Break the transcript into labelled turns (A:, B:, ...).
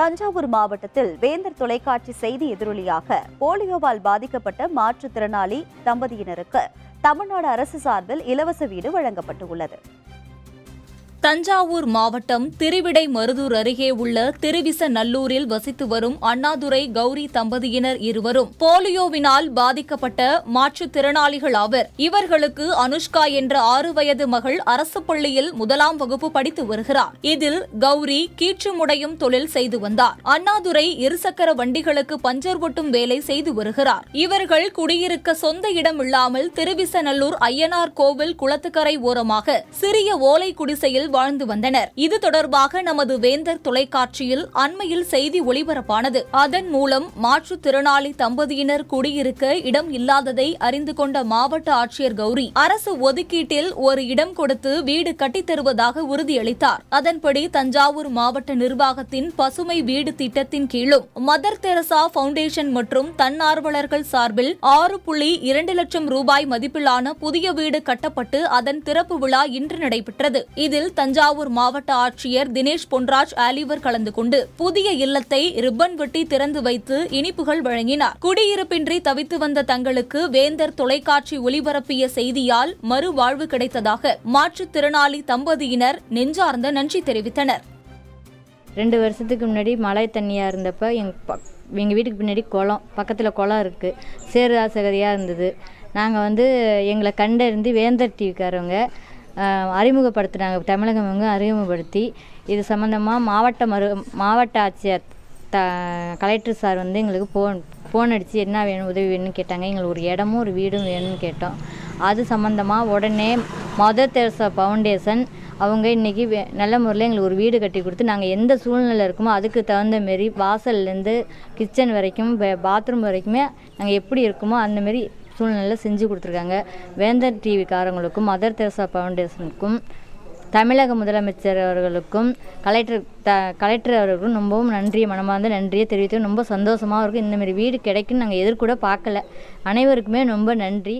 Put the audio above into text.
A: தஞ்சாவூர் மாவட்டத்தில் வேந்தர் தொலைக்காட்சி செய்தி எதிரொலியாக போலியோவால் பாதிக்கப்பட்ட மாற்றுத்திறனாளி தம்பதியினருக்கு தமிழ்நாடு அரசு சார்பில் இலவச வீடு வழங்கப்பட்டுள்ளது தஞ்சாவூர் மாவட்டம் திருவிடை மருதூர் அருகே உள்ள திருவிச நல்லூரில் வசித்து வரும் அண்ணாதுரை கௌரி தம்பதியினர் இருவரும் போலியோவினால் பாதிக்கப்பட்ட மாற்றுத்திறனாளிகள் ஆவர் இவர்களுக்கு அனுஷ்கா என்ற ஆறு வயது மகள் அரசு பள்ளியில் முதலாம் வகுப்பு படித்து வருகிறார் இதில் கௌரி கீற்றுமுடையும் தொழில் செய்து வந்தார் அண்ணாதுரை இருசக்கர வண்டிகளுக்கு பஞ்சர் ஒட்டும் வேலை செய்து வருகிறார் இவர்கள் குடியிருக்க சொந்த இடம் இல்லாமல் திருவிசநல்லூர் ஐயனார் கோவில் குளத்துக்கரை ஓரமாக சிறிய ஓலை குடிசையில் வாழ்ந்து வந்தனர் இது தொடர்பாக நமது வேந்தர் தொலைக்காட்சியில் அண்மையில் செய்தி ஒளிபரப்பானது அதன் மூலம் மாற்றுத்திறனாளி தம்பதியினர் குடியிருக்க இடம் இல்லாததை அறிந்து கொண்ட மாவட்ட ஆட்சியர் கௌரி அரசு ஒதுக்கீட்டில் ஒரு இடம் கொடுத்து வீடு கட்டித் தருவதாக உறுதியளித்தார் அதன்படி தஞ்சாவூர் மாவட்ட நிர்வாகத்தின் பசுமை வீடு திட்டத்தின் கீழும் மதர் தெரசா பவுண்டேஷன் மற்றும் தன்னார்வலர்கள் சார்பில் ஆறு புள்ளி இரண்டு லட்சம் ரூபாய் மதிப்பிலான புதிய வீடு கட்டப்பட்டு அதன் திறப்பு விழா இன்று நடைபெற்றது இதில் தஞ்சாவூர் மாவட்ட ஆட்சியர் தினேஷ் பொன்ராஜ் ஆலிவர் கலந்து கொண்டு புதிய இல்லத்தை ரிப்பன் வெட்டி திறந்து வைத்து இனிப்புகள் வழங்கினார் குடியிருப்பின்றி தவித்து வந்த தங்களுக்கு வேந்தர் தொலைக்காட்சி ஒளிபரப்பிய செய்தியால் மறுவாழ்வு கிடைத்ததாக மாற்றுத்திறனாளி தம்பதியினர் நெஞ்சார்ந்த நன்றி தெரிவித்தனர் ரெண்டு வருஷத்துக்கு முன்னாடி
B: மழை தண்ணியாக இருந்தப்போ எங்கள் எங்கள் வீட்டுக்கு பின்னாடி குளம் பக்கத்தில் குளம் இருக்குது சேருராசகரியாக இருந்தது நாங்கள் வந்து எங்களை கண்டறிந்து வேந்தர் டிவிக்காரவங்க அறிமுகப்படுத்தினாங்க தமிழகம் வந்து அறிமுகப்படுத்தி இது சம்மந்தமாக மாவட்ட மரு மாவட்ட ஆட்சியர் த கலெக்டர் சார் வந்து எங்களுக்கு ஃபோன் ஃபோன் அடித்து என்ன வேணும் உதவி வேணும்னு கேட்டாங்க எங்களுக்கு ஒரு இடமும் ஒரு வீடும் வேணும்னு கேட்டோம் அது சம்மந்தமாக உடனே மதர் தெரசா ஃபவுண்டேஷன் அவங்க இன்றைக்கி நல்ல முறையில் எங்களுக்கு ஒரு வீடு கட்டி கொடுத்து நாங்கள் எந்த சூழ்நிலை இருக்குமோ அதுக்கு தகுந்த மாரி வாசல்லேருந்து கிச்சன் வரைக்கும் பாத்ரூம் வரைக்குமே நாங்கள் எப்படி இருக்கோமோ அந்தமாரி சூழ்நிலையில் செஞ்சு கொடுத்துருக்காங்க வேந்தர் டிவிக்காரங்களுக்கும் மதர் தெரசா ஃபவுண்டேஷனுக்கும் தமிழக முதலமைச்சர் அவர்களுக்கும் கலெக்டர் த கலெக்டர் அவர்களுக்கும் ரொம்பவும் நன்றியை மனமார்ந்த நன்றியை தெரிவித்து ரொம்ப சந்தோஷமாக இருக்கும் இந்தமாரி வீடு கிடைக்குன்னு நாங்கள் எதிர்கூட பார்க்கல அனைவருக்குமே ரொம்ப நன்றி